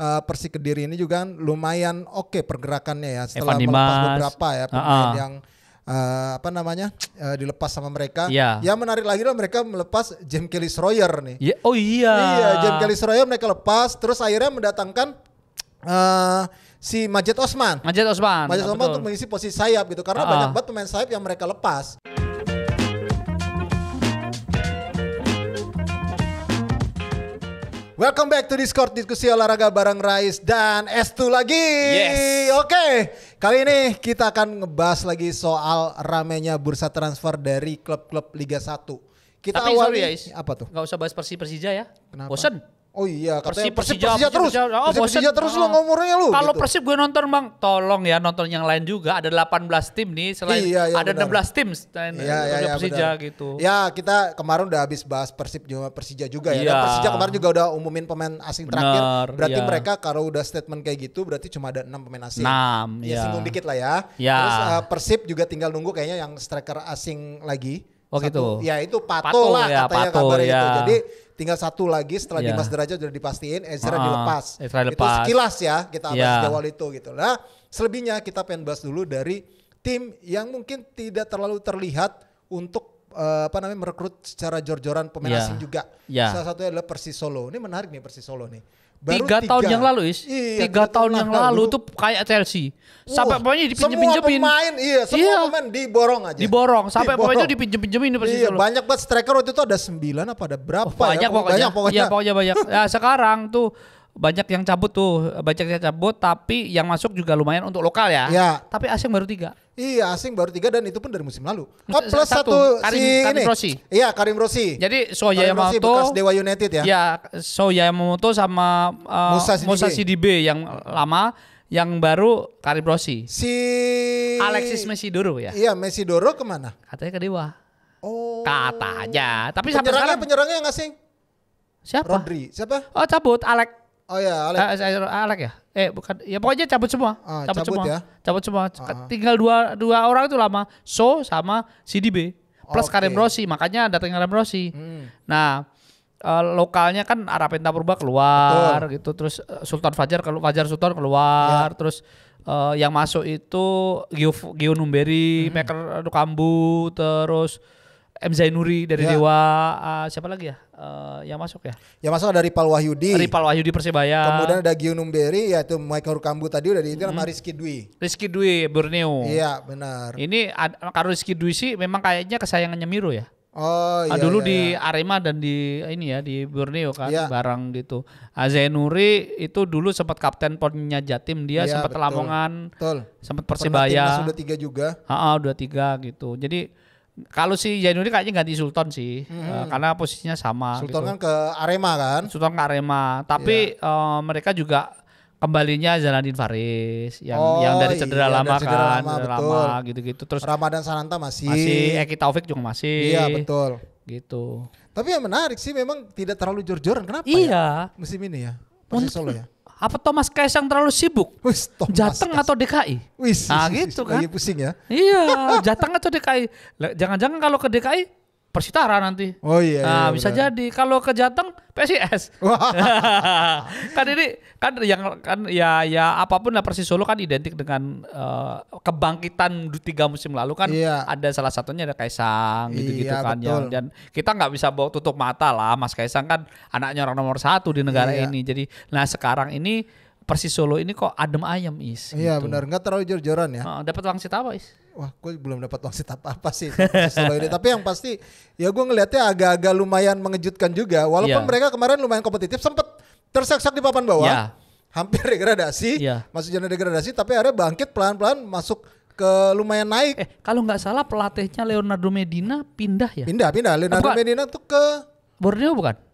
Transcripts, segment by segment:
uh, eh, Persik Kediri ini juga kan lumayan oke okay pergerakannya ya setelah Evan melepas Dimas. beberapa ya ah, ah. pemain uh -uh. yang uh, apa namanya uh, dilepas sama mereka. Yeah. Yang menarik lagi adalah mereka melepas James Kelly Sroyer nih. Yeah. Oh iya. Iya James Kelly Sroyer mereka lepas, terus akhirnya mendatangkan uh, si Majed Osman. Majed Osman. Majed Osman betul. untuk mengisi posisi sayap gitu karena uh -uh. banyak banget pemain sayap yang mereka lepas. Welcome back to Discord diskusi olahraga bareng Rais dan S2 lagi. Yes. Oke, okay. kali ini kita akan ngebahas lagi soal ramenya bursa transfer dari klub-klub Liga 1. Kita Tapi awali sorry ya, Is. apa tuh? Gak usah bahas Persi Persija ya. Kenapa? Bosen. Oh iya, katanya Persib, Persib, Persija, Persija, terus. Persija, oh, persija, Persija terus oh. lo ngomornya lu. Kalau gitu. Persib gue nonton Bang, tolong ya nonton yang lain juga. Ada 18 tim nih selain iya, iya, ada benar. 16 tim selain iya, iya, iya, Persija benar. gitu. Ya, kita kemarin udah habis bahas Persib juga Persija juga ya. Iya. Dan Persija kemarin juga udah umumin pemain asing benar, terakhir. Berarti iya. mereka kalau udah statement kayak gitu berarti cuma ada 6 pemain asing. 6, ya. Iya. singgung dikit lah ya. Iya. Terus uh, Persib juga tinggal nunggu kayaknya yang striker asing lagi. Oh gitu. satu, gitu. Ya itu patuh lah ya, katanya Pato, kabarnya gitu. ya. itu. Jadi tinggal satu lagi setelah ya. Dimas Derajat sudah dipastikan Ezra ah, dilepas. Ezra dilepas. Itu sekilas ya kita ya. awal itu gitu. Nah selebihnya kita pengen bahas dulu dari tim yang mungkin tidak terlalu terlihat untuk uh, apa namanya merekrut secara jor-joran pemain ya. asing juga. Ya. Salah satunya adalah Persis Solo. Ini menarik nih Persis Solo nih. Baru tiga, tiga tahun yang lalu is iya, tiga tahun yang lalu, tuh kayak Chelsea Sampai sampai pokoknya dipinjem pinjemin semua pemain iya semua iya. pemain diborong aja diborong sampai diborong. pokoknya iya, itu dipinjem pinjemin Iya, iya, banyak banget striker waktu itu ada sembilan apa ada berapa oh, banyak ya? pokoknya banyak pokoknya, Iya pokoknya banyak ya sekarang tuh banyak yang cabut tuh, banyak yang cabut tapi yang masuk juga lumayan untuk lokal ya. Iya. Tapi asing baru tiga. Iya, asing baru tiga dan itu pun dari musim lalu. Oh, plus satu, satu Karim, si Karim Rossi. Iya, Karim Rossi. Jadi Soya Karim Yamamoto Rossi bekas Dewa United ya. Iya, Soya Yamamoto sama uh, Musa, CDB yang lama, yang baru Karim Rossi. Si Alexis Messi Doro ya. Iya, Doro kemana? Katanya ke Dewa. Oh. Kata aja. Tapi penyerangnya, sampai sekarang penyerangnya yang asing. Siapa? Rodri. Siapa? Oh, cabut Alex Oh ya, Alek. Uh, Alek ya? Eh bukan, ya pokoknya cabut semua. Ah, cabut, cabut semua. Ya? Cabut semua. Uh-huh. Tinggal dua dua orang itu lama, So sama CDB plus okay. Karim Rossi, makanya datang Karim Rossi. Hmm. Nah, uh, lokalnya kan Arapenta Purba keluar Betul. gitu, terus Sultan Fajar kalau Fajar Sultan keluar, ya. terus uh, yang masuk itu Gio Gio Numberi, hmm. Maker Dukambu, terus M Zainuri dari yeah. Dewa uh, siapa lagi ya uh, yang masuk ya? Yang masuk dari Pal Wahyudi. dari Pal Wahyudi Persibaya. Kemudian ada Gio Numberi yaitu Michael Rukambu tadi udah di itu hmm. sama Rizky Dwi. Rizky Dwi Borneo. Iya benar. Ini kalau Rizky Dwi sih memang kayaknya kesayangannya Miro ya. Oh ah, iya. Dulu iya, di iya. Arema dan di ini ya di Borneo kan iya. barang gitu. Ah, Zainuri itu dulu sempat kapten ponnya Jatim dia iya, sempat Lamongan. Betul. Sempat Persibaya. Sudah tiga juga. Heeh, udah tiga gitu. Jadi kalau si Jainuri kayaknya ganti Sultan sih, eh, hmm. uh, karena posisinya sama. Gitu. Sultan gitu. kan ke Arema kan? Sultan ke Arema, tapi yeah. Iya. uh, mereka juga kembalinya Zainuddin Faris yang oh, yang dari cedera iya, lama cedera kan, lama, cedera lama gitu-gitu. Terus Ramadan Sananta masih, masih Eki Taufik juga masih. Iya betul. Gitu. Tapi yang menarik sih memang tidak terlalu jor-joran. Kenapa? Iya. Ya? Musim ini ya. Solo ya. Apa Thomas Kaisang terlalu sibuk? Wis, Thomas Jateng Kaisang. atau DKI? Wis, nah, gitu kan. Lagi pusing ya. Iya, Jateng atau DKI. Jangan-jangan kalau ke DKI Persitara nanti. Oh iya. Nah, iya, bisa benar. jadi kalau ke Jateng PSIS. kan ini kan yang kan ya ya apapun lah Persis Solo kan identik dengan uh, kebangkitan tiga musim lalu kan iya. ada salah satunya ada Kaisang gitu-gitu iya, kan betul. dan kita nggak bisa bawa tutup mata lah Mas Kaisang kan anaknya orang nomor satu di negara iya. ini. Jadi nah sekarang ini Persis Solo ini kok adem ayam is. Iya gitu. benar nggak terlalu jor-joran ya. Uh, Dapat wangsit apa is? wah gue belum dapat wasit apa-apa sih ini. tapi yang pasti ya gue ngelihatnya agak-agak lumayan mengejutkan juga walaupun yeah. mereka kemarin lumayan kompetitif sempat terseksak di papan bawah yeah. hampir degradasi yeah. masuk jalan degradasi tapi akhirnya bangkit pelan-pelan masuk ke lumayan naik eh, kalau nggak salah pelatihnya Leonardo Medina pindah ya pindah pindah Leonardo Apakah Medina tuh ke Borneo bukan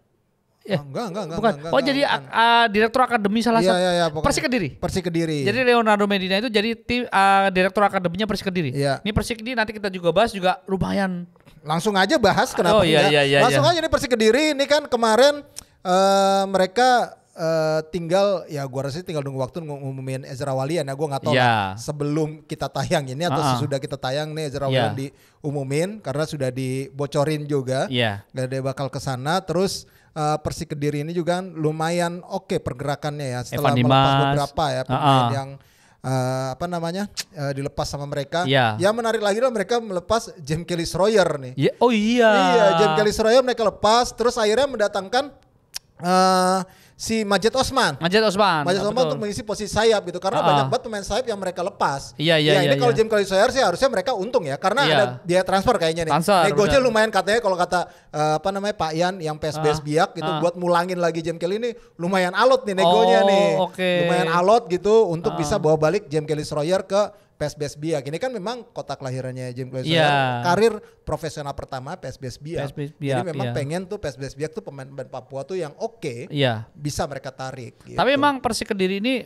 Ya. Enggak, enggak, enggak. Bukan. Enggak, oh, enggak, oh, jadi enggak. Uh, direktur akademi salah iya, satu. Iya, iya, iya, Persi Kediri. Persi Kediri. Jadi Leonardo Medina itu jadi tim uh, direktur akademinya Persi Kediri. Iya. Ini Persi Kediri nanti kita juga bahas juga lumayan. Langsung aja bahas kenapa oh, iya, Iya, iya, Langsung iya. aja ini Persi Kediri ini kan kemarin uh, mereka Uh, tinggal ya gua rasa tinggal nunggu waktu ngumumin Ezra Walian ya gua nggak tahu yeah. Iya. sebelum kita tayang ini atau uh -uh. sesudah kita tayang nih Ezra yeah. Walian iya. diumumin karena sudah dibocorin juga yeah. dan dia bakal ke sana terus uh, Persik Kediri ini juga lumayan oke okay pergerakannya ya setelah Evan melepas Dimas. beberapa ya ah, pemain uh -uh. yang uh, apa namanya uh, dilepas sama mereka. Yeah. Yang menarik lagi adalah mereka melepas Jim Kelly Royer nih. Yeah. Oh iya. Iya, Jim Kelly Royer mereka lepas terus akhirnya mendatangkan uh, si Majid Osman. Majid Osman. Majid Osman untuk mengisi posisi sayap gitu karena uh-uh. banyak banget pemain sayap yang mereka lepas. Iya iya ya, iya. Ini iya. kalau iya. Jim Kelly Sawyer sih harusnya mereka untung ya karena iya. ada dia transfer kayaknya nih. Transfer, Negonya lumayan katanya kalau kata uh, apa namanya Pak Ian yang PSBS uh, ah. biak gitu uh. buat mulangin lagi Jim Kelly ini lumayan alot nih negonya oh, nih. Okay. Lumayan alot gitu untuk uh. bisa bawa balik Jim Kelly Sawyer ke PSBS ya. Ini kan memang kota kelahirannya Jim Gleason. Iya. Yeah. Karir profesional pertama PSBS Biak. Jadi iya. memang yeah. pengen tuh PSBS Biak tuh pemain-pemain Papua tuh yang oke, okay, iya. yeah. bisa mereka tarik. Gitu. Tapi memang Persik Kediri ini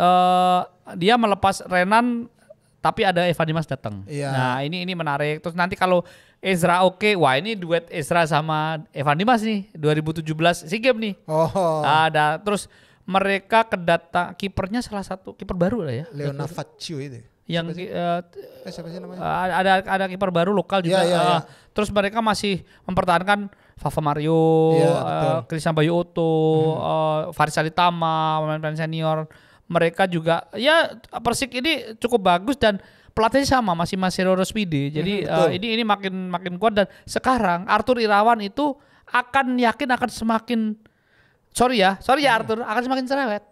uh, dia melepas Renan tapi ada Evan Dimas datang. Yeah. Nah, ini ini menarik. Terus nanti kalau Ezra oke, okay, wah ini duet Ezra sama Evan Dimas nih 2017 si game nih. Oh. Ada terus mereka kedatang kipernya salah satu kiper baru lah ya. Leona Faccio itu yang siapa sih? Uh, ada ada kiper baru lokal iya, juga. Yeah, iya, yeah, yeah. terus mereka masih mempertahankan Fafa Mario, yeah, iya, uh, Bayu Oto, hmm. uh, Faris Alitama, pemain-pemain senior. Mereka juga ya Persik ini cukup bagus dan pelatihnya sama masih masih Roro Swidi. Hmm, Jadi hmm, uh, ini ini makin makin kuat dan sekarang Arthur Irawan itu akan yakin akan semakin sorry ya sorry ya Arthur akan semakin cerewet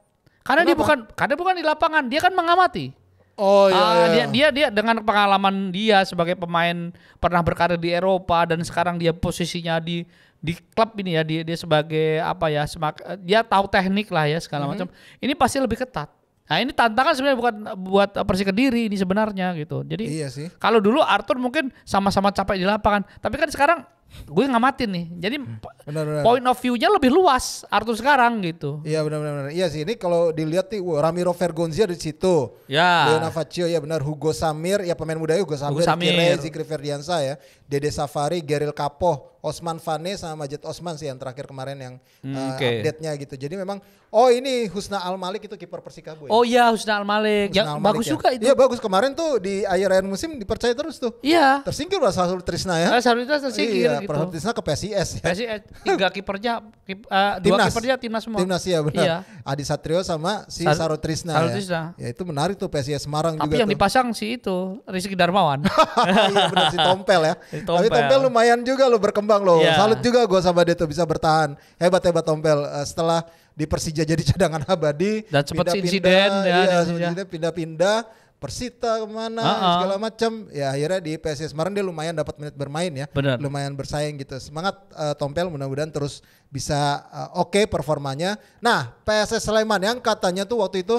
karena Kenapa? dia bukan karena bukan di lapangan dia kan mengamati Oh iya, uh, iya. Dia, dia dia dengan pengalaman dia sebagai pemain pernah berkarir di Eropa dan sekarang dia posisinya di di klub ini ya dia dia sebagai apa ya semak dia tahu teknik lah ya segala mm -hmm. macam. Ini pasti lebih ketat. Nah ini tantangan sebenarnya bukan buat Persi Kediri ini sebenarnya gitu. Jadi iya sih. kalau dulu Arthur mungkin sama-sama capek di lapangan, tapi kan sekarang gue ngamatin nih. Jadi hmm. benar, benar. point of view-nya lebih luas Arthur sekarang gitu. Iya benar-benar. Iya sih ini kalau dilihat nih Ramiro Vergonzia di situ. Ya. Leona Faccio ya benar Hugo Samir ya pemain muda Hugo Samir, Hugo Samir. Kire, Zikri Ferdiansa ya, Dede Safari, Geril Kapoh, Osman Fane sama Majet Osman sih yang terakhir kemarin yang hmm, uh, eh, okay. update-nya gitu. Jadi memang oh ini Husna Al Malik itu kiper Persikabo. Ya? Oh iya Husna Al Malik. Husna yang Al -Malik bagus ya. juga itu. Iya bagus kemarin tuh di akhir-akhir musim dipercaya terus tuh. Iya. Tersingkir lah Sasul Trisna ya. Eh, Sasul Trisna tersingkir. Iya, gitu. Prosotisnya ke PSIS ya. PSIS tiga kipernya kip, uh, timnas. dua kipernya timnas semua. Timnas ya benar. Iya. Adi Satrio sama si Sar Sarotrisna. Sarotrisna. Ya. ya itu menarik tuh PSIS Semarang Tapi juga. Tapi yang tuh. dipasang si itu Rizky Darmawan. iya benar si Tompel ya. tompel. Tapi Tompel lumayan juga lo berkembang lo. Yeah. Iya. Salut juga gue sama dia tuh bisa bertahan. Hebat hebat Tompel uh, setelah di Persija jadi cadangan abadi dan sempat insiden ya, ya pindah-pindah Persita kemana uh -uh. segala macam ya akhirnya di PSS Semarang dia lumayan dapat menit bermain ya Bener. lumayan bersaing gitu semangat uh, Tompel mudah-mudahan terus bisa uh, oke okay performanya nah PSS Sleman yang katanya tuh waktu itu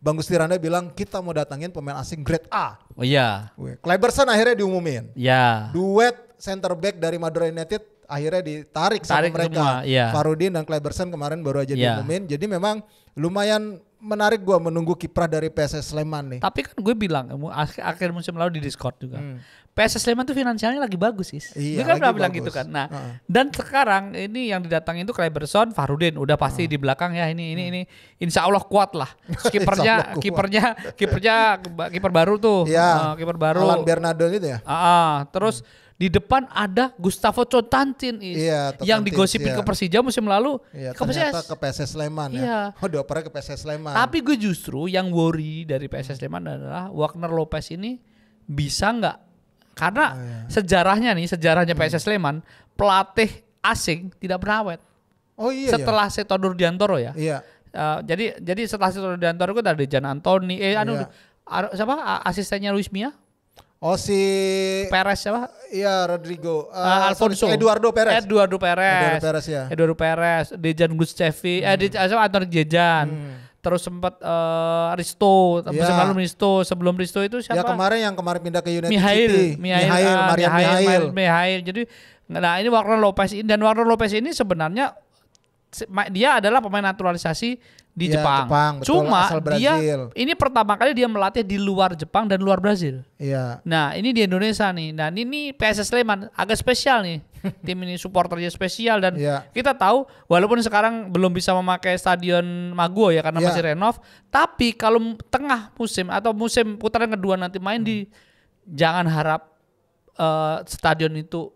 Bang Gusti Randa bilang kita mau datangin pemain asing grade A. Oh iya. Kleberson akhirnya diumumin. Iya. Duet center back dari Madura United akhirnya ditarik Tarik sama mereka. Semua, iya. Farudin dan Kleberson kemarin baru aja iya. diumumin. Jadi memang lumayan menarik gue menunggu kiprah dari PSS Sleman nih. Tapi kan gue bilang akhir, akhir musim lalu di Discord juga. Hmm. PSS Sleman tuh finansialnya lagi bagus sih. Iya, gue kan pernah bilang gitu kan. Nah, uh dan sekarang ini yang didatangin itu Kleberson, Farudin udah pasti uh di belakang ya ini ini ini insya Allah kuat lah. Kipernya kipernya kipernya kiper baru tuh. Iya. Uh, kiper baru. Alan Bernardo gitu ya. Uh -uh. Terus hmm di depan ada Gustavo Cotantin is, iya, yang digosipin iya. ke Persija musim lalu iya, ke PSS ke PSS Sleman ya. iya. ya. Oh, dioper ke PSS Sleman. Tapi gue justru yang worry dari PSS hmm. Sleman adalah Wagner Lopez ini bisa nggak karena oh, iya. sejarahnya nih sejarahnya hmm. PSS Sleman pelatih asing tidak berawet. Oh iya. iya. Setelah iya. Setodur Diantoro ya. Iya. Uh, jadi jadi setelah Setodur Diantoro itu ada Jan Antoni eh anu iya. siapa asistennya Luis Mia Oh si Perez siapa? Iya Rodrigo. Uh, uh, Alfonso. Sorry, Eduardo Perez. Eduardo Perez. Eduardo Perez ya. Eduardo Perez, Dejan Guscevi, eh, hmm. eh Dejan Anton Dejan. Hmm. Terus sempat uh, eh, Risto, ya. sebelum Risto, sebelum Risto itu ya, siapa? Ya kemarin yang kemarin pindah ke United Mihail, City. Mihail, Mihail, uh, Mihail, ah, Mihail, Mihail, Mihail. Jadi nah ini Warner Lopez ini dan Warner Lopez ini sebenarnya dia adalah pemain naturalisasi di ya, Jepang. Jepang betul, Cuma dia ini pertama kali dia melatih di luar Jepang dan luar Brazil. Iya. Nah, ini di Indonesia nih. Nah, ini PSS Sleman agak spesial nih. Tim ini supporternya spesial dan ya. kita tahu walaupun sekarang belum bisa memakai stadion Maguwo ya karena ya. masih renov, tapi kalau tengah musim atau musim putaran kedua nanti main hmm. di jangan harap uh, stadion itu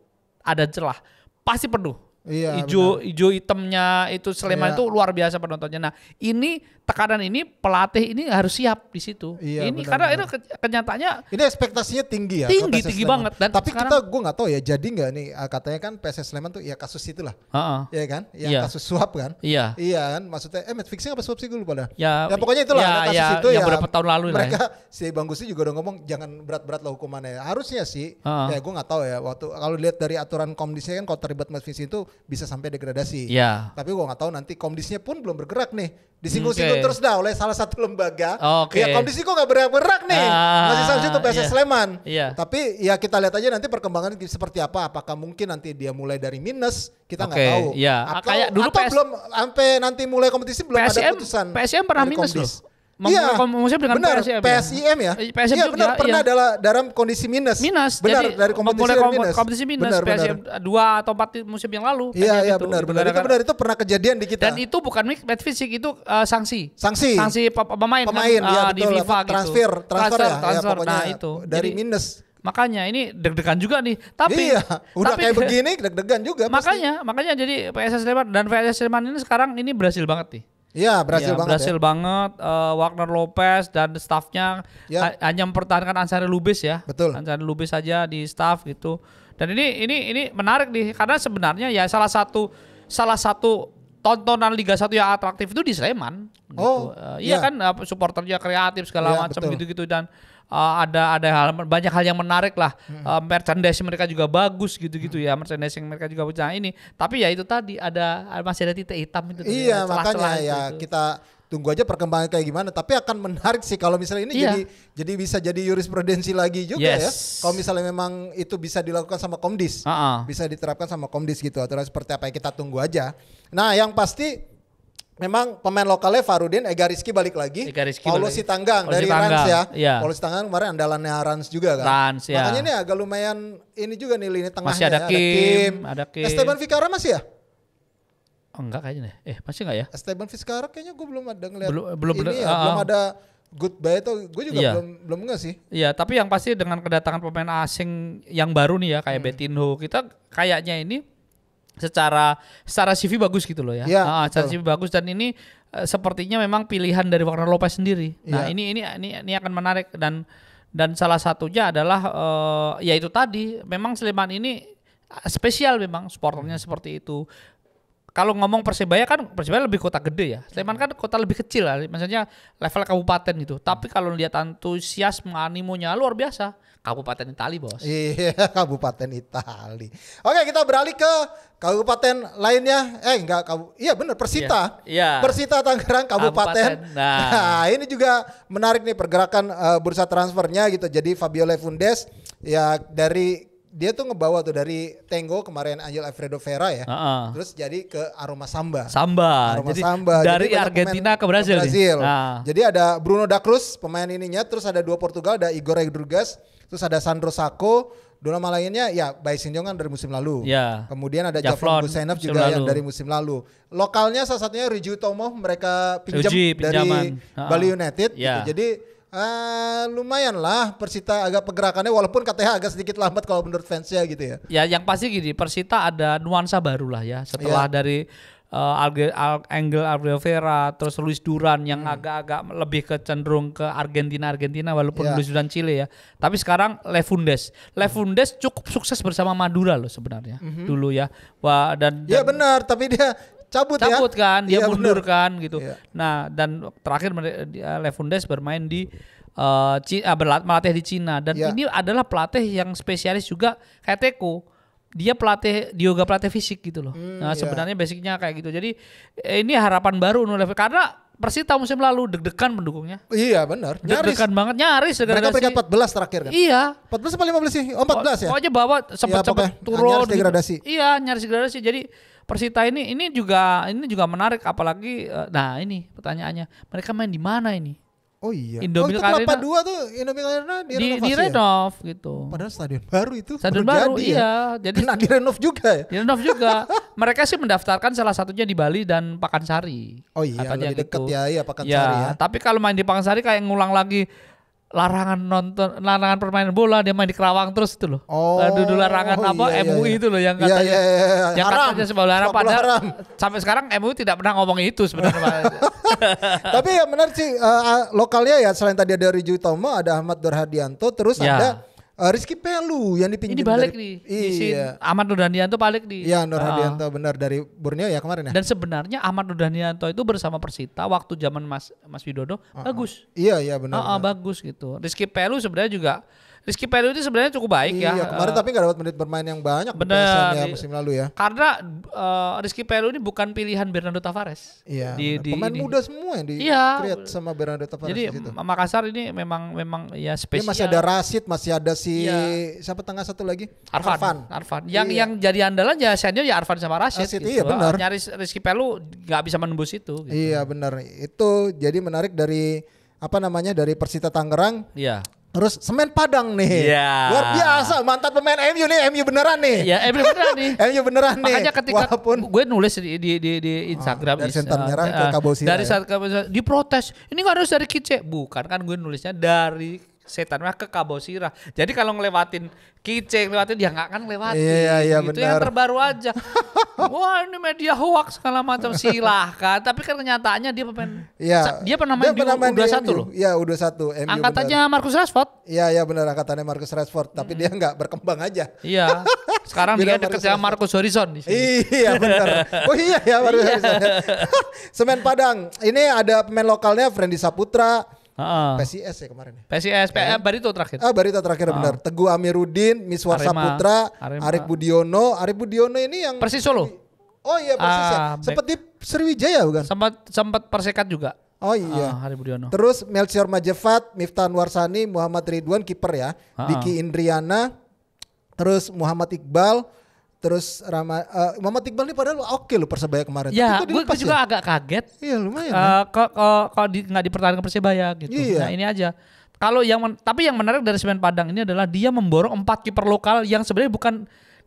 ada celah. Pasti penuh Iya, ijo benar. ijo itemnya itu Sleman iya. itu luar biasa penontonnya. Nah, ini tekanan ini pelatih ini harus siap di situ. Iya, ini benar, karena benar. itu kenyataannya ini ekspektasinya tinggi ya. Tinggi tinggi Sleman. banget dan tapi sekarang, kita gue nggak tahu ya jadi nggak nih eh, katanya kan PS Sleman tuh ya kasus itulah. Heeh. Uh -uh. Iya kan? Ya iya. kasus suap kan? Iya. Iya kan? Maksudnya eh match fixing apa suap sih gue lupa dah. Ya, ya pokoknya itulah ya, kasus ya, itu ya. ya. berapa tahun lalu mereka lah ya. si Bang Gusti juga udah ngomong jangan berat-berat lah hukumannya. Harusnya sih. Uh -uh. Ya gue nggak tahu ya waktu kalau lihat dari aturan komdisnya kan kalau terlibat match fixing itu bisa sampai degradasi. Yeah. Tapi gua nggak tahu nanti komdisnya pun belum bergerak nih. Disinggung-singgung okay. terus dah oleh salah satu lembaga. Okay. Ya komdisi kok nggak bergerak-gerak nih. Uh, Masih sampai situ PSS yeah. Sleman. Yeah. Tapi ya kita lihat aja nanti perkembangan seperti apa. Apakah mungkin nanti dia mulai dari minus kita nggak okay. tahu. Yeah. Iya. Kayak dulu atau PS... belum sampai nanti mulai kompetisi belum PSM, ada putusan. PSM pernah minus loh Iya, maksudnya dengan benar, PSIM, PSIM ya. ya? Eh, PSIM iya, benar, juga, ya, pernah iya. dalam dalam kondisi minus. Minus. Benar, jadi, dari kompetisi kom minus. Kompetisi minus. Benar, PSIM benar. dua atau empat musim yang lalu. Iya, iya, itu. benar, benar. Itu benar itu pernah kejadian di kita. Dan itu bukan match fisik, itu uh, sanksi. Sanksi. Sanksi pemain. Pemain, kan, ya, uh, betul, di FIFA gitu. Transfer, transfer, transfer ya, ya transfer, ya pokoknya. Nah, itu. Dari jadi, minus. Makanya ini deg-degan juga nih. Tapi iya, udah tapi, kayak begini deg-degan juga. Makanya, pasti. makanya jadi PSS Sleman dan PSS Sleman ini sekarang ini berhasil banget nih Iya berhasil iya, ya, banget. Berhasil ya. banget. Uh, Wagner Lopez dan staffnya ya. hanya mempertahankan Ansari Lubis ya. Betul. Ansari Lubis saja di staff gitu. Dan ini ini ini menarik nih karena sebenarnya ya salah satu salah satu tontonan Liga 1 yang atraktif itu di Sleman. Gitu. Oh, uh, iya ya. kan supporternya kreatif segala ya, macam gitu-gitu dan uh, ada ada hal banyak hal yang menarik lah. Hmm. Uh, merchandise mereka juga bagus gitu-gitu hmm. ya. Merchandising mereka juga punya nah, ini. Tapi ya itu tadi ada masih ada titik hitam itu. Iya, ya, makanya ya itu. kita tunggu aja perkembangan kayak gimana tapi akan menarik sih kalau misalnya ini iya. jadi jadi bisa jadi jurisprudensi lagi juga ya. yes. ya kalau misalnya memang itu bisa dilakukan sama Komdis uh -uh. bisa diterapkan sama Komdis gitu atau seperti apa yang kita tunggu aja nah yang pasti memang pemain lokalnya Farudin, Ega Rizky balik lagi. Ega Rizky Paulo balik. Sitanggang Paulo oh, dari Sitanggang. Rans ya. ya. Paulo Sitanggang kemarin andalannya Rans juga kan. Rans ya. Makanya ini agak lumayan ini juga nih lini tengahnya. Masih ada, ya. Kim, ada Kim, ada Kim. Esteban Vicara masih ya? Oh, enggak kayaknya nih, Eh, masih enggak ya? Esteban Vicara kayaknya gue belum ada ngeliat belum, belum, ini ya, uh, belum ah. ada goodbye itu gue juga iya. belum belum enggak sih. Iya, tapi yang pasti dengan kedatangan pemain asing yang baru nih ya kayak hmm. Betinho, kita kayaknya ini secara secara CV bagus gitu loh ya. ya nah, secara CV bagus dan ini uh, sepertinya memang pilihan dari Warner Lopez sendiri. Ya. Nah, iya. ini ini ini ini akan menarik dan dan salah satunya adalah uh, eh, yaitu tadi memang Sleman ini eh, spesial memang supporternya seperti itu kalau ngomong Persebaya kan Persebaya lebih kota gede ya. Sleman kan kota lebih kecil lah, maksudnya level kabupaten gitu. Tapi kalau lihat antusiasme animonya luar biasa. Kabupaten Itali bos. Iya Kabupaten Itali. Oke kita beralih ke kabupaten lainnya. Eh enggak kabu, iya bener Persita. Iya. Yeah. Persita Tangerang Kabupaten. kabupaten. Nah. nah ini juga menarik nih pergerakan uh, bursa transfernya gitu. Jadi Fabio Lefundes ya dari dia tuh ngebawa tuh dari Tenggo kemarin Angel Alfredo Vera ya. Uh-uh. Terus jadi ke aroma samba. Samba. Aroma jadi samba. Dari jadi Argentina ke Brazil. Ke Brazil. Nah. Jadi ada Bruno da Cruz pemain ininya, terus ada dua Portugal, ada Igor Rodriguez, terus ada Sandro Sacco, Dua nama lainnya ya Bai Sinjong kan dari musim lalu. Ya. Kemudian ada Javlon Gusenov juga lalu. yang dari musim lalu. Lokalnya salah satunya Riju Tomo mereka pinjam Uji, dari Bali United. Gitu. Ya. Gitu. Jadi Uh, lumayan lah Persita agak pergerakannya walaupun KTH agak sedikit lambat kalau menurut fansnya gitu ya. Ya yang pasti gini Persita ada nuansa baru lah ya setelah yeah. dari uh, Alge, Al, Angel Vera terus Luis Duran yang hmm. agak-agak hmm. lebih ke cenderung ke Argentina Argentina walaupun yeah. Luis Duran Chile ya. Tapi sekarang Levundes. Levundes cukup sukses bersama Madura loh sebenarnya mm -hmm. dulu ya. Wah dan, iya dan Ya benar tapi dia cabut, cabut ya. kan, dia iya, mundur bener. kan gitu. Iya. Nah, dan terakhir Levundes bermain di uh, eh, Cina, ah, melatih di Cina dan iya. ini adalah pelatih yang spesialis juga kayak Teko. Dia pelatih di yoga pelatih fisik gitu loh. Hmm, nah, iya. sebenarnya basicnya kayak gitu. Jadi eh, ini harapan baru untuk karena Persita musim lalu deg-degan pendukungnya. Iya benar. Deg-degan banget nyaris. Mereka peringkat 14 terakhir kan? Iya. 14 apa 15 sih? Oh 14 ya? Pokoknya bawa sempat ya, sempat turun. Nyaris gitu. degradasi. Gitu. Iya nyaris degradasi. Jadi Persita ini ini juga ini juga menarik apalagi eh, nah ini pertanyaannya mereka main di mana ini? Oh iya. Indomil oh, itu Karina, dua tuh Indomil Karina di, di, renov ya? gitu. Padahal stadion baru itu. Stadion baru jadi ya. iya. Jadi nah, di renov juga ya. Di renov juga. Mereka sih mendaftarkan salah satunya di Bali dan Pakansari. Oh iya, lebih gitu. dekat ya, iya Pakansari ya, ya. Tapi kalau main di Pakansari kayak ngulang lagi larangan nonton larangan permainan bola dia main di Kerawang terus itu loh. Oh. Dulu larangan oh, apa iya, MUI iya. itu loh yang iya, katanya. Iya, iya, iya. Yang haram. katanya sebab larang padahal haram. sampai sekarang MUI tidak pernah ngomong itu sebenarnya. Tapi ya benar sih uh, lokalnya ya selain tadi ada Riju Tomo ada Ahmad Durhadianto terus ya. ada Uh, Rizky Pelu yang dipinjam Ini balik dari, nih. Iya. Ahmad Nurhadianto balik di Iya, Nurhadianto uh. Ah. benar dari Borneo ya kemarin ya. Dan sebenarnya Ahmad Nurhadianto itu bersama Persita waktu zaman Mas Mas Widodo uh -uh. bagus. Iya, iya benar. Uh -uh, benar. bagus gitu. Rizky Pelu sebenarnya juga Rizky Pelu itu sebenarnya cukup baik ya, iya, ya. kemarin uh, tapi nggak dapat menit bermain yang banyak Benar. ya musim lalu ya. Karena uh, Rizky Pedro ini bukan pilihan Bernardo Tavares. Iya. Di, di, pemain ini. muda semua yang di iya, create sama Bernardo Tavares Jadi di situ. Makassar ini memang memang ya spesial. Ini masih ada Rasid, masih ada si iya. siapa tengah satu lagi? Arfan. Arfan. Arfan. Yang iya. yang jadi andalan ya senior ya Arfan sama Rasid. Rasid gitu. iya benar. Nyaris Rizky Pelu nggak bisa menembus itu. Gitu. Iya benar. Itu jadi menarik dari apa namanya dari Persita Tangerang. Iya. Terus semen Padang nih. Iya. Yeah. Luar biasa mantan pemain MU nih, MU beneran nih. Iya, MU beneran nih. MU beneran nih. Makanya ketika Walaupun, gue nulis di di di, di Instagram oh, dari Senter Merah uh, ke ah, Kabosira. Dari ya. Kabosira diprotes. Ini gak harus dari Kice. Bukan kan gue nulisnya dari setan mah ke Kabosirah. Jadi kalau ngelewatin Kice, ngelewatin dia ya nggak akan lewatin. Iya, iya, iya itu yang terbaru aja. Wah ini media hoax segala macam silahkan. Tapi kan kenyataannya dia pemain. Iya. Dia pernah main dia di pernah main u loh. Iya U21. MU Angkatannya benar. Marcus Rashford. Iya iya benar angkatannya Marcus Rashford. Tapi hmm. dia nggak berkembang aja. Iya. Sekarang dia deket sama Marcus Horizon. Iya benar. Oh iya ya Marcus iya. Horizon. Semen Padang. Ini ada pemain lokalnya frendi Saputra. Uh, ya kemarin. Ya? PSIS, PM, Barito terakhir. Ah, Barito terakhir uh. benar. Teguh Amiruddin, Miswar Saputra, Arif Budiono. Arif Budiono ini yang Persis Solo. Oh iya persis uh, ya. Ah, Seperti Sriwijaya bukan? Sempat sempat persekat juga. Oh iya. Ah, Hari Budiono. Terus Melchior Majefat, Miftan Warsani, Muhammad Ridwan kiper ya, ah, Diki Indriana, terus Muhammad Iqbal, Terus Rama uh, Muhammad Iqbal ini padahal oke okay lo Persebaya kemarin. Ya, gue juga ya? agak kaget. Iya lumayan. Uh, kok kok di, nggak dipertahankan Persebaya gitu. Iya. Nah ini aja. Kalau yang men, tapi yang menarik dari Semen Padang ini adalah dia memborong empat kiper lokal yang sebenarnya bukan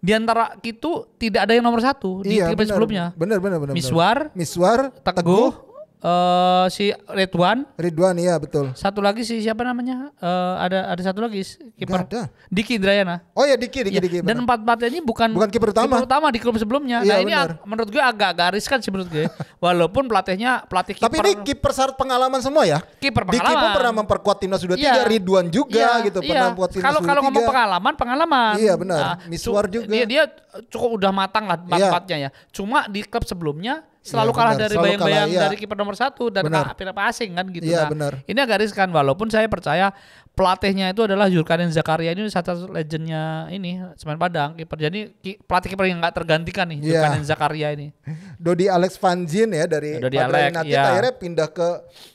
di antara itu tidak ada yang nomor satu iya, di tim sebelumnya. Benar benar benar. Miswar, Miswar, Teguh Eh, si Ridwan. Ridwan iya betul. Satu lagi si siapa namanya? Uh, ada ada satu lagi kiper. Ada. Diki Indrayana. Oh ya Diki Diki ya. Diki. Dan empat empatnya ini bukan bukan kiper utama. Kiper utama di klub sebelumnya. Ya nah ini menurut gue agak garis kan sih menurut gue. Walaupun pelatihnya pelatih kiper. Tapi ini kiper syarat pengalaman semua ya. Kiper pengalaman. Diki pun pernah memperkuat timnas sudah tiga. Ya. Ridwan juga ya, gitu. Iya. Pernah ya. membuat timnas Kalau kalau ngomong pengalaman pengalaman. Iya benar. Nah, Miswar juga. Dia, dia cukup udah matang lah empat iya. empatnya ya. Cuma di klub sebelumnya selalu iya, kalah dari bayang-bayang iya. dari kiper nomor satu dan kiper asing kan gitu. Ya, benar. Ini agak riskan walaupun saya percaya pelatihnya itu adalah Jurkanin Zakaria ini satu legendnya ini Semen Padang kiper. Jadi pelatih kiper yang nggak tergantikan nih ya. Jurkanin Zakaria ini. Dodi Alex Vanjin ya dari Dodi nanti iya. akhirnya pindah ke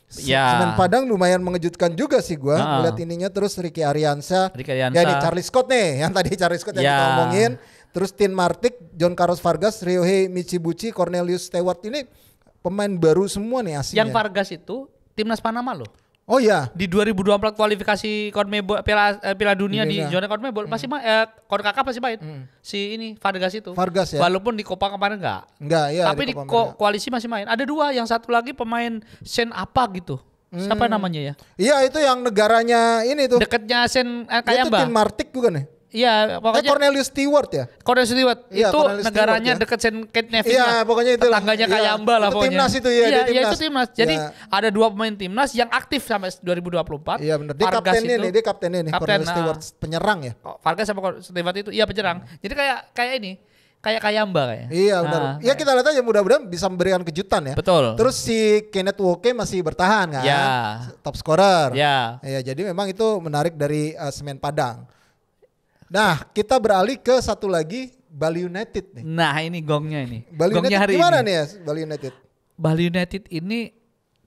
Semen Padang lumayan mengejutkan juga sih gue melihat ininya terus Ricky Ariansa, Ricky Ariansa. ya ini Charlie Scott nih yang tadi Charlie Scott yang ya. kita omongin Terus Tin Martik, John Carlos Vargas, Ryohei Michibuchi, Cornelius Stewart ini pemain baru semua nih aslinya. Yang Vargas itu timnas Panama loh. Oh iya. Di 2024 kualifikasi CONMEBOL Piala eh, Piala Dunia iya, di, di iya. zona CONMEBOL pasti hmm. eh Kakak pasti main. Hmm. Si ini Vargas itu. Vargas ya. Walaupun di Copa kemarin enggak. Enggak, iya. Tapi di, di ko koalisi masih main. Ada dua, yang satu lagi pemain Sen apa gitu. Hmm. Siapa namanya ya? Iya, itu yang negaranya ini tuh. Dekatnya Sen eh, Kayamba. Itu Tim Martik juga nih. Iya, eh, pokoknya eh, Cornelius Stewart ya. Cornelius Stewart ya, itu Cornelius negaranya ya. deket Saint Kate Neville. Iya, pokoknya itu tetangganya kayak ya, Amba lah pokoknya. Timnas itu ya, iya, timnas. Ya, itu timnas. Jadi ya. ada dua pemain timnas yang aktif sampai 2024. Iya benar. Dia Vargas kaptennya itu, nih, dia kaptennya nih kapten, Cornelius nah. Stewart uh, penyerang ya. Oh, Vargas sama Stewart itu iya penyerang. Hmm. Jadi kayak kayak ini kayak Kayamba kayaknya. Iya benar. Nah, ya kayak. kita lihat aja mudah-mudahan bisa memberikan kejutan ya. Betul. Terus si Kenneth Woke masih bertahan kan. Ya. Top scorer. Iya. Ya jadi memang itu menarik dari uh, Semen Padang. Nah, kita beralih ke satu lagi Bali United nih. Nah, ini gongnya ini. Bali gongnya United hari gimana ini. nih ya Bali United? Bali United ini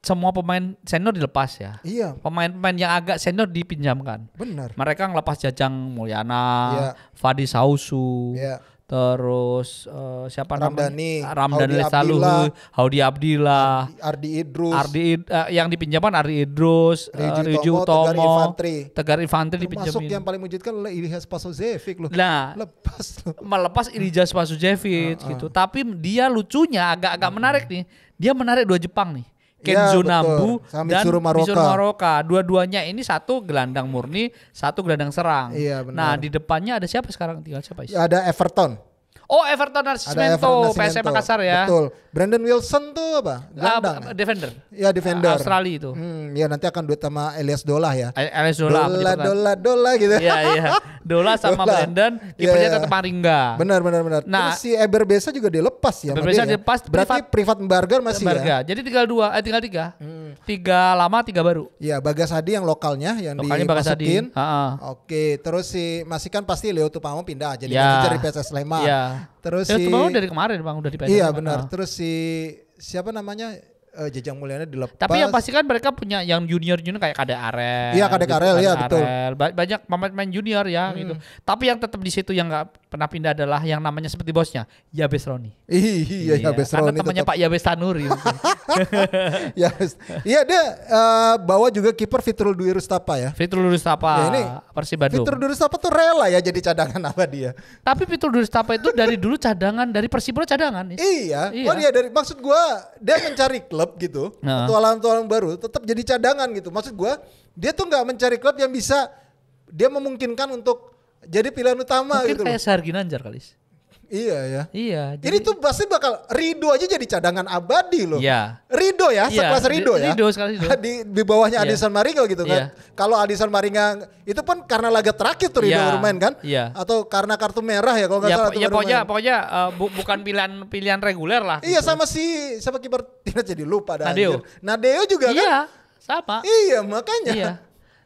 semua pemain senior dilepas ya. Iya. Pemain-pemain yang agak senior dipinjamkan. Benar. Mereka ngelepas Jajang Mulyana, iya. Fadi Sausu, iya terus uh, siapa Ramdhani, namanya Ramdan Lestaluhu, Haudi Abdillah, Ardi, Idrus, Ardi Id, uh, yang dipinjaman Ardi Idrus, eh, Riju uh, Tomo, Tegar Infantri, Tegar Infantri dipinjamin. Masuk yang paling mujizkan oleh Ilyas Spasojevic loh. Nah, lepas loh. melepas Ilyas Spasojevic uh, ah, uh. Ah. gitu. Tapi dia lucunya agak-agak uh. menarik nih. Dia menarik dua Jepang nih. Kenzo ya, Nambu dan Suru Maroka. Maroka. Dua-duanya ini satu gelandang murni, satu gelandang serang. Iya, Nah di depannya ada siapa sekarang? Tinggal siapa? sih? Ada Everton. Oh Everton Nascimento, PSM Makassar ya. Betul. Brandon Wilson tuh apa? Ah, Gelandang. Uh, defender. Ya defender. Uh, Australia itu. Hmm, ya nanti akan duet sama Elias Dola ya. Elias Dola. Dola, gitu kan. Dola, Dola gitu. Iya, iya. Dola sama Dola. Brandon, iya, kipernya yeah, iya. tetap Maringa. Benar, benar, benar. Nah, Terus si Eberbesa juga dilepas ya. Eberbesa dilepas. Ya. Berarti privat, privat Mbargar masih embarga. ya. Jadi tinggal dua, eh tinggal tiga. Hmm. Tiga lama, tiga baru. Iya, Bagas Hadi yang lokalnya yang lokalnya dimasukin. Bagas Hadi. Ha -ha. Oke, terus si masih kan pasti Leo Tupamo pindah jadi ya. manajer di PSS Sleman. Ya. Terus ya, dari kemarin Bang udah dipending. Iya benar. Terus si siapa namanya uh, Jajang Mulyana dilepas. Tapi yang pasti kan mereka punya yang junior junior kayak Kade Arel. Iya Kade gitu Arel gitu, ya betul. Banyak pemain junior ya hmm. gitu. Tapi yang tetap di situ yang enggak pernah pindah adalah yang namanya seperti bosnya Yabes Roni. Iya, iya, Yabes Roni. Karena temannya tetap. Pak Yabes Tanuri. Yabes. Iya dia uh, bawa juga kiper Fitrul Dwi Rustapa ya. Fitrul Dwi Rustapa. Ya, ini Persib Bandung. Fitrul Dwi Rustapa tuh rela ya jadi cadangan apa dia. Tapi Fitrul Dwi Rustapa itu dari dulu cadangan dari Persibura cadangan. Iya. iya. Oh iya dari maksud gue dia mencari klub gitu. Petualang-petualang baru tetap jadi cadangan gitu. Maksud gue dia tuh nggak mencari klub yang bisa dia memungkinkan untuk jadi pilihan utama Mungkin gitu kayak Sargi Nanjar kali Iya ya. Iya. Jadi, Ini itu pasti bakal Rido aja jadi cadangan abadi loh. Iya. Rido ya, iya, sekelas Rido ya. Rido sekali Rido. Di, di bawahnya iya. Maringa gitu kan. Iya. Kalau Adison Maringa itu pun karena laga terakhir tuh Rido iya. kan. Iya. Atau karena kartu merah ya kalau nggak iya, salah. Iya pokoknya pokoknya uh, bu, bukan pilihan pilihan reguler lah. Iya gitu. sama si sama kiper tidak jadi lupa dah. Nadeo. Anjir. Nadeo juga iya, kan. Iya. Sama. Iya makanya. Iya.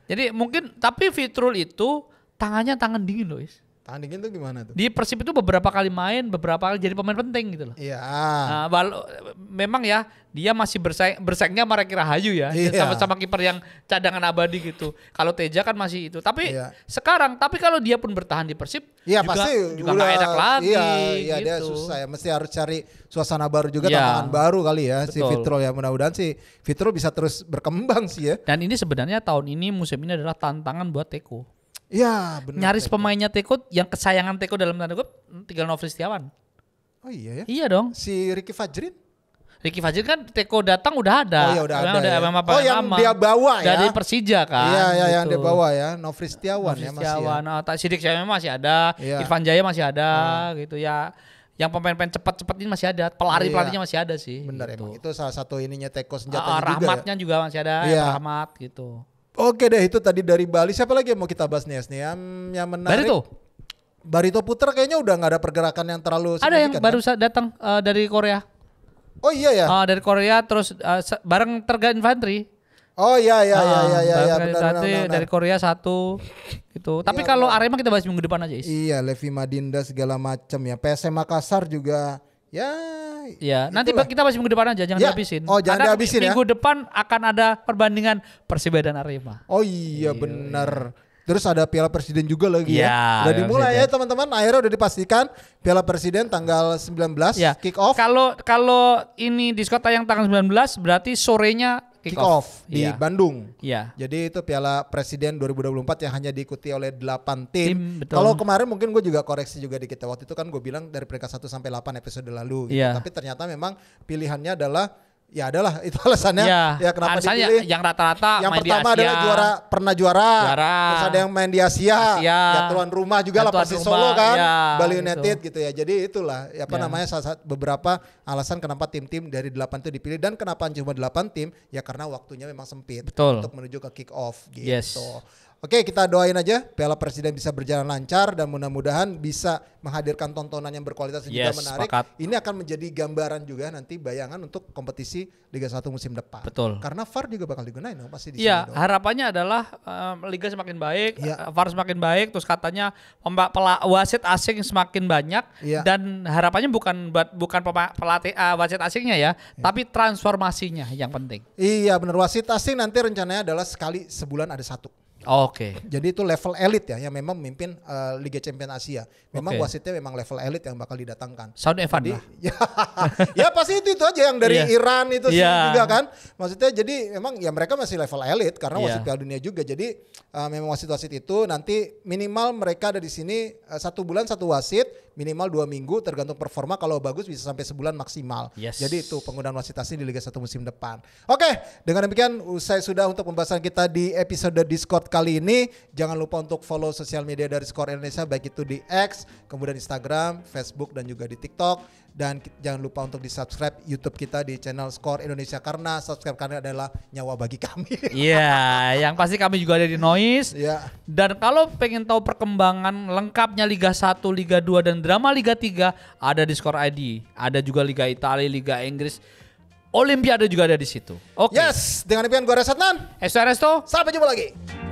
Jadi mungkin tapi Fitrul itu tangannya tangan dingin loh is tangan dingin tuh gimana tuh di persib itu beberapa kali main beberapa kali jadi pemain penting gitu loh iya nah, walau, memang ya dia masih bersaing bersaingnya sama Reki Rahayu ya iya. sama-sama kiper yang cadangan abadi gitu kalau Teja kan masih itu tapi iya. sekarang tapi kalau dia pun bertahan di persib iya, juga pasti juga udah, gak enak lagi iya, iya gitu. dia susah ya mesti harus cari suasana baru juga iya. tangan baru kali ya Betul. si Fitro ya mudah-mudahan si Fitro bisa terus berkembang sih ya dan ini sebenarnya tahun ini musim ini adalah tantangan buat Teko Iya benar. Nyaris teko. pemainnya Teko yang kesayangan Teko dalam tanda kutip tinggal Novri Setiawan. Oh iya ya? Iya dong. Si Ricky Fajrin? Ricky Fajrin kan Teko datang udah ada. Oh iya udah Karena ada. Udah ya. oh yang lama. dia bawa ya. Dari Persija kan. Iya iya gitu. yang dia bawa ya. Novri Setiawan ya masih. Setiawan, ya. Ah, tak Sidik Syamim masih ada, iya. Irfan Jaya masih ada hmm. gitu ya. Yang pemain-pemain cepat-cepat ini masih ada, pelari-pelarinya iya. masih ada sih. Benar gitu. emang. Itu salah satu ininya Teko senjata uh, Rahmatnya ah, juga, ya. juga masih ada, iya. Rahmat gitu. Oke deh itu tadi dari Bali. Siapa lagi yang mau kita bahas nih, Yang, yang menarik. Barito. Barito Putra kayaknya udah nggak ada pergerakan yang terlalu Ada yang kan? baru datang uh, dari Korea. Oh iya ya. Uh, dari Korea terus uh, bareng Terga Infantry. Oh iya iya uh, iya iya iya iya benar, benar, benar, dari Korea satu gitu. Tapi iya, kalau iya. Arema kita bahas minggu depan aja, Is. Iya, Levi Madinda segala macam ya. PSM Makassar juga Ya. Ya, nanti itulah. kita masih minggu depan aja, jangan ya. dihabisin. Oh, jangan Karena dihabisin ya? minggu ya. depan akan ada perbandingan Persib dan Arema. Oh iya, iya. benar. Terus ada Piala Presiden juga lagi ya. ya. Udah dimulai Presiden. ya teman-teman. Akhirnya udah dipastikan Piala Presiden tanggal 19 ya. kick off. Kalau kalau ini di kota yang tanggal 19 berarti sorenya kick, off, di iya. Bandung. Iya. Jadi itu Piala Presiden 2024 yang hanya diikuti oleh 8 tim. tim Kalau kemarin mungkin gue juga koreksi juga di ya. waktu itu kan gue bilang dari peringkat 1 sampai 8 episode lalu gitu. Iya. Tapi ternyata memang pilihannya adalah ya adalah itu alasannya ya, ya kenapa alasannya dipilih yang rata-rata yang main pertama di Asia. adalah juara pernah juara, juara terus ada yang main di Asia, Asia ya tuan rumah juga lah pasti Solo kan ya, Bali gitu. United gitu. gitu ya jadi itulah ya apa ya. namanya salah saat beberapa alasan kenapa tim-tim dari delapan itu dipilih dan kenapa cuma delapan tim ya karena waktunya memang sempit Betul. untuk menuju ke kick off gitu yes. Oke, kita doain aja Piala Presiden bisa berjalan lancar dan mudah-mudahan bisa menghadirkan tontonan yang berkualitas dan yes, juga menarik. Pakat. Ini akan menjadi gambaran juga nanti bayangan untuk kompetisi Liga 1 musim depan. Betul. Karena VAR juga bakal digunain dong pasti di Iya, harapannya adalah um, liga semakin baik, ya. VAR semakin baik, terus katanya wasit asing semakin banyak ya. dan harapannya bukan bukan pelatih eh, uh, wasit asingnya ya, ya, tapi transformasinya yang penting. Iya, benar wasit asing nanti rencananya adalah sekali sebulan ada satu. Oh, Oke. Okay. Jadi itu level elit ya yang memang memimpin uh, eh, Liga Champion Asia. Memang okay. wasitnya memang level elit yang bakal didatangkan. Sound Evan lah. Ya, ya pasti itu itu aja yang dari yeah. Iran itu yeah. Iya. juga kan. Maksudnya jadi memang ya mereka masih level elit karena yeah. wasit Piala Dunia juga. Jadi uh, memang wasit-wasit itu nanti minimal mereka ada di sini uh, satu bulan satu wasit minimal dua minggu tergantung performa kalau bagus bisa sampai sebulan maksimal. Yes. Jadi itu penggunaan wasitasi di Liga 1 musim depan. Oke, dengan demikian usai sudah untuk pembahasan kita di episode Discord kali ini. Jangan lupa untuk follow sosial media dari Skor Indonesia baik itu di X, kemudian Instagram, Facebook dan juga di TikTok dan jangan lupa untuk di subscribe YouTube kita di channel Skor Indonesia karena subscribe kalian adalah nyawa bagi kami. Iya, yeah, yang pasti kami juga ada di Noise. Iya. Yeah. Dan kalau pengen tahu perkembangan lengkapnya Liga 1, Liga 2 dan drama Liga 3 ada di Skor ID. Ada juga Liga Italia, Liga Inggris. Olimpiade juga ada di situ. Oke. Okay. Yes, dengan impian gue Resatnan. Esto Resto. Sampai jumpa lagi.